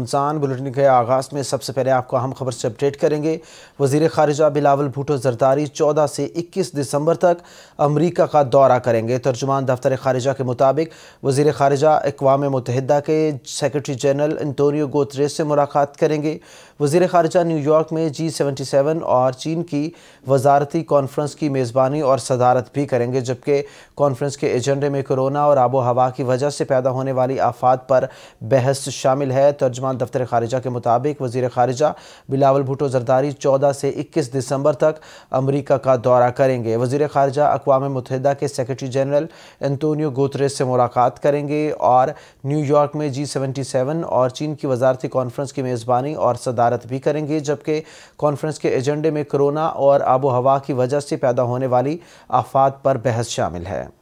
Ramzan bulletin के आगाज़ में सबसे पहले आपको अहम खबर से अपडेट करेंगे वजीर खारजा बिलावल भुटो जरदारी 14 से 21 दिसंबर तक अमरीका का दौरा करेंगे तर्जुमान दफ्तर खारजा के मुताबिक वजीर खारजा अकवा मुतहदा के सेक्रटरी जनरल एंटोनियो गोत्रेस से मुलाकात करेंगे वजीर खारजा न्यूयॉर्क में जी सेवेंटी सेवन और चीन की वजारती कॉन्फ्रेंस की मेज़बानी और सदारत भी करेंगे जबकि कॉन्फ्रेंस के एजेंडे में कोरोना और आबो हवा की वजह से पैदा होने वाली आफात पर बहस शामिल है तर्जुमान तर्जमान दफ्तर खारजा के मुताबिक वजी खारजा बिलावल भुटो जरदारी चौदह से इक्कीस दिसंबर तक अमरीका का दौरा करेंगे वजीर खारजा अकवा मुतहदा के सेक्रटरी जनरल एंतोनियो गोतरेज से मुलाकात करेंगे और न्यूयॉर्क में जी सेवेंटी सेवन और चीन की वजारती कॉन्फ्रेंस की मेज़बानी और सदारत भी करेंगे जबकि कॉन्फ्रेंस के एजेंडे में कोरोना और आबो हवा की वजह से पैदा होने वाली आफात पर बहस शामिल है